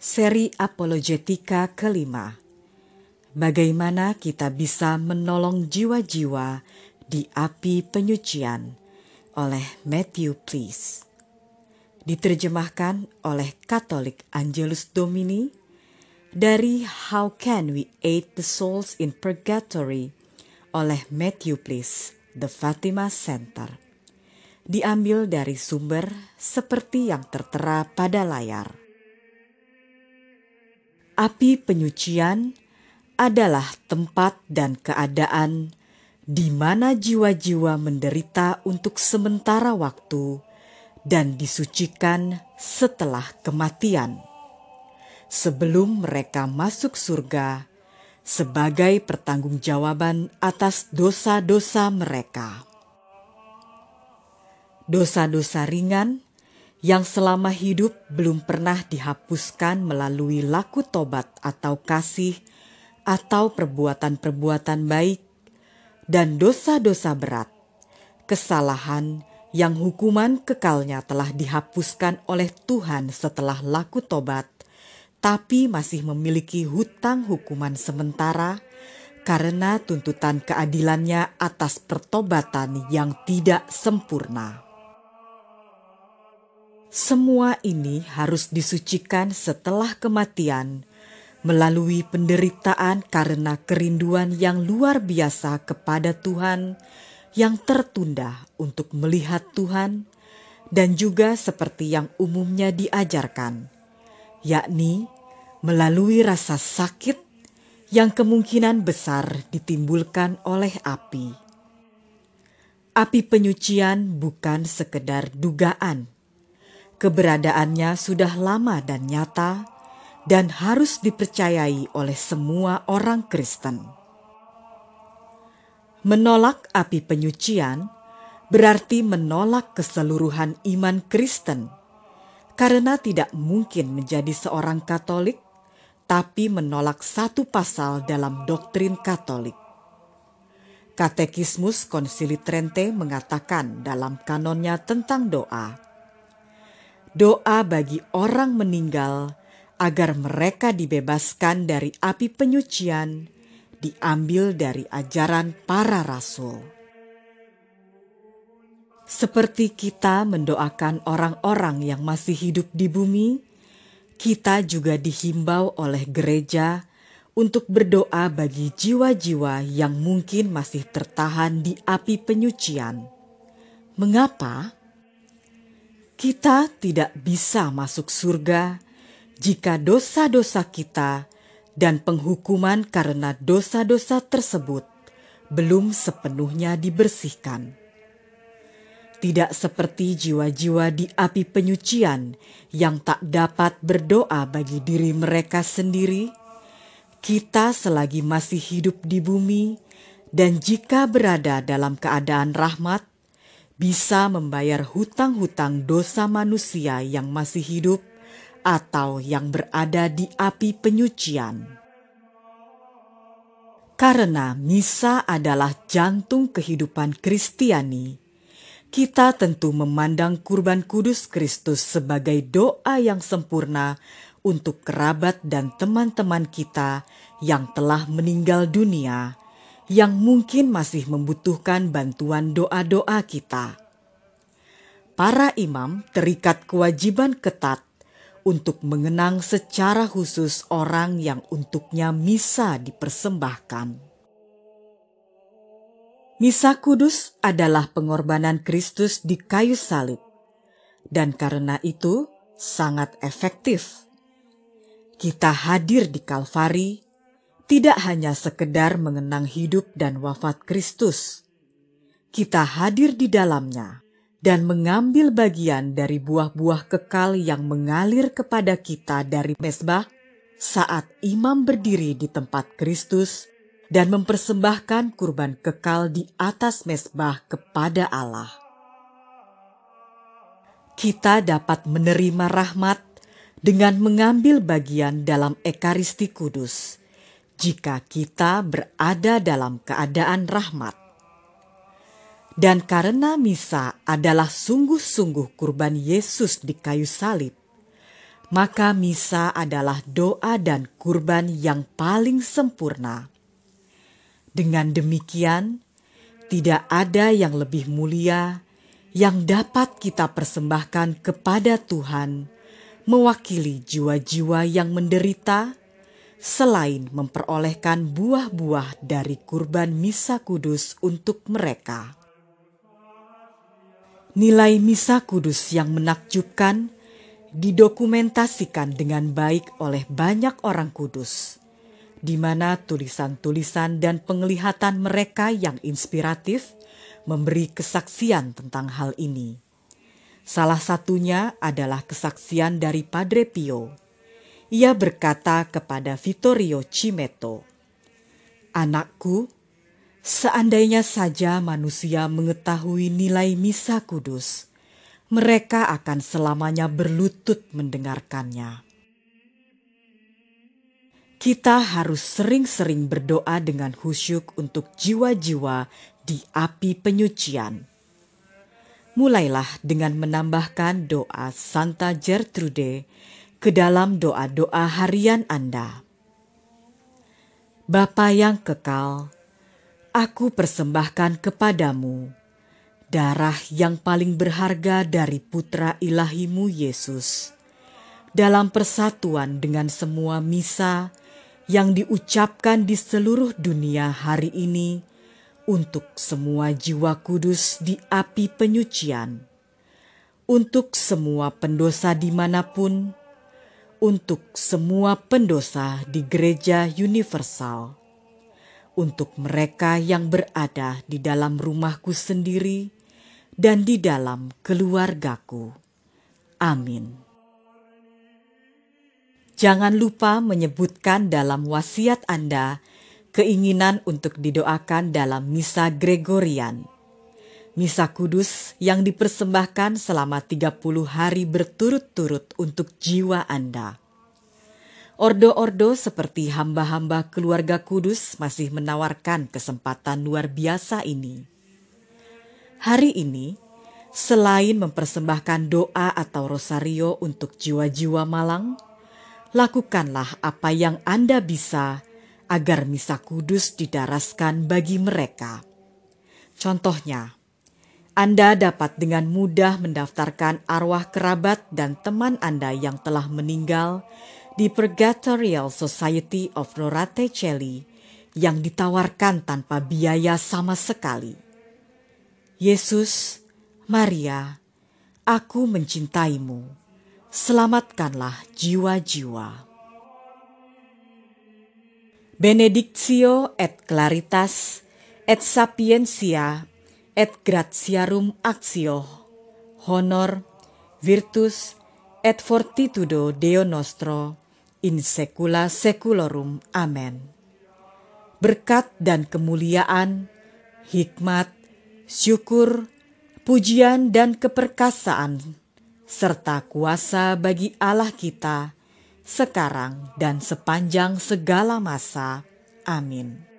Seri Apologetika kelima. Bagaimana kita bisa menolong jiwa-jiwa di api penyucian oleh Matthew Please. Diterjemahkan oleh Katolik Angelus Domini dari How Can We Aid the Souls in Purgatory oleh Matthew Please, The Fatima Center. Diambil dari sumber seperti yang tertera pada layar api penyucian adalah tempat dan keadaan di mana jiwa-jiwa menderita untuk sementara waktu dan disucikan setelah kematian, sebelum mereka masuk surga sebagai pertanggungjawaban atas dosa-dosa mereka. Dosa-dosa ringan yang selama hidup belum pernah dihapuskan melalui laku tobat atau kasih atau perbuatan-perbuatan baik dan dosa-dosa berat, kesalahan yang hukuman kekalnya telah dihapuskan oleh Tuhan setelah laku tobat, tapi masih memiliki hutang hukuman sementara karena tuntutan keadilannya atas pertobatan yang tidak sempurna. Semua ini harus disucikan setelah kematian melalui penderitaan karena kerinduan yang luar biasa kepada Tuhan yang tertunda untuk melihat Tuhan dan juga seperti yang umumnya diajarkan, yakni melalui rasa sakit yang kemungkinan besar ditimbulkan oleh api. Api penyucian bukan sekedar dugaan, Keberadaannya sudah lama dan nyata dan harus dipercayai oleh semua orang Kristen. Menolak api penyucian berarti menolak keseluruhan iman Kristen karena tidak mungkin menjadi seorang Katolik tapi menolak satu pasal dalam doktrin Katolik. Katekismus Konsili Trente mengatakan dalam kanonnya tentang doa, doa bagi orang meninggal agar mereka dibebaskan dari api penyucian diambil dari ajaran para rasul. Seperti kita mendoakan orang-orang yang masih hidup di bumi, kita juga dihimbau oleh gereja untuk berdoa bagi jiwa-jiwa yang mungkin masih tertahan di api penyucian. Mengapa? Kita tidak bisa masuk surga jika dosa-dosa kita dan penghukuman karena dosa-dosa tersebut belum sepenuhnya dibersihkan. Tidak seperti jiwa-jiwa di api penyucian yang tak dapat berdoa bagi diri mereka sendiri, kita selagi masih hidup di bumi dan jika berada dalam keadaan rahmat, bisa membayar hutang-hutang dosa manusia yang masih hidup atau yang berada di api penyucian. Karena misa adalah jantung kehidupan Kristiani, kita tentu memandang Kurban Kudus Kristus sebagai doa yang sempurna untuk kerabat dan teman-teman kita yang telah meninggal dunia yang mungkin masih membutuhkan bantuan doa-doa kita. Para imam terikat kewajiban ketat untuk mengenang secara khusus orang yang untuknya misa dipersembahkan. Misa Kudus adalah pengorbanan Kristus di kayu salib, dan karena itu sangat efektif. Kita hadir di Kalvari tidak hanya sekedar mengenang hidup dan wafat Kristus. Kita hadir di dalamnya dan mengambil bagian dari buah-buah kekal yang mengalir kepada kita dari mesbah saat imam berdiri di tempat Kristus dan mempersembahkan kurban kekal di atas mesbah kepada Allah. Kita dapat menerima rahmat dengan mengambil bagian dalam Ekaristi Kudus jika kita berada dalam keadaan rahmat. Dan karena misa adalah sungguh-sungguh kurban Yesus di kayu salib, maka misa adalah doa dan kurban yang paling sempurna. Dengan demikian, tidak ada yang lebih mulia yang dapat kita persembahkan kepada Tuhan, mewakili jiwa-jiwa yang menderita selain memperolehkan buah-buah dari kurban misa kudus untuk mereka. Nilai misa kudus yang menakjubkan didokumentasikan dengan baik oleh banyak orang kudus, di mana tulisan-tulisan dan penglihatan mereka yang inspiratif memberi kesaksian tentang hal ini. Salah satunya adalah kesaksian dari Padre Pio ia berkata kepada Vittorio Cimetto, Anakku, seandainya saja manusia mengetahui nilai misa kudus, mereka akan selamanya berlutut mendengarkannya. Kita harus sering-sering berdoa dengan khusyuk untuk jiwa-jiwa di api penyucian. Mulailah dengan menambahkan doa Santa Gertrude ke dalam doa-doa harian Anda. Bapa yang kekal, aku persembahkan kepadamu darah yang paling berharga dari putra ilahimu Yesus dalam persatuan dengan semua misa yang diucapkan di seluruh dunia hari ini untuk semua jiwa kudus di api penyucian, untuk semua pendosa dimanapun, untuk semua pendosa di gereja universal, untuk mereka yang berada di dalam rumahku sendiri dan di dalam keluargaku. Amin. Jangan lupa menyebutkan dalam wasiat Anda keinginan untuk didoakan dalam misa Gregorian. Misa Kudus yang dipersembahkan selama 30 hari berturut-turut untuk jiwa Anda. Ordo-ordo seperti hamba-hamba keluarga kudus masih menawarkan kesempatan luar biasa ini. Hari ini, selain mempersembahkan doa atau rosario untuk jiwa-jiwa malang, lakukanlah apa yang Anda bisa agar misa kudus didaraskan bagi mereka. Contohnya, anda dapat dengan mudah mendaftarkan arwah kerabat dan teman Anda yang telah meninggal di Purgatorial Society of Noraticelli yang ditawarkan tanpa biaya sama sekali. Yesus, Maria, aku mencintaimu. Selamatkanlah jiwa-jiwa. Benedictio et Claritas et Sapientia et gratiarum actio, honor, virtus, et fortitudo Deo nostro, in secula seculorum. Amen. Berkat dan kemuliaan, hikmat, syukur, pujian dan keperkasaan, serta kuasa bagi Allah kita, sekarang dan sepanjang segala masa. Amin.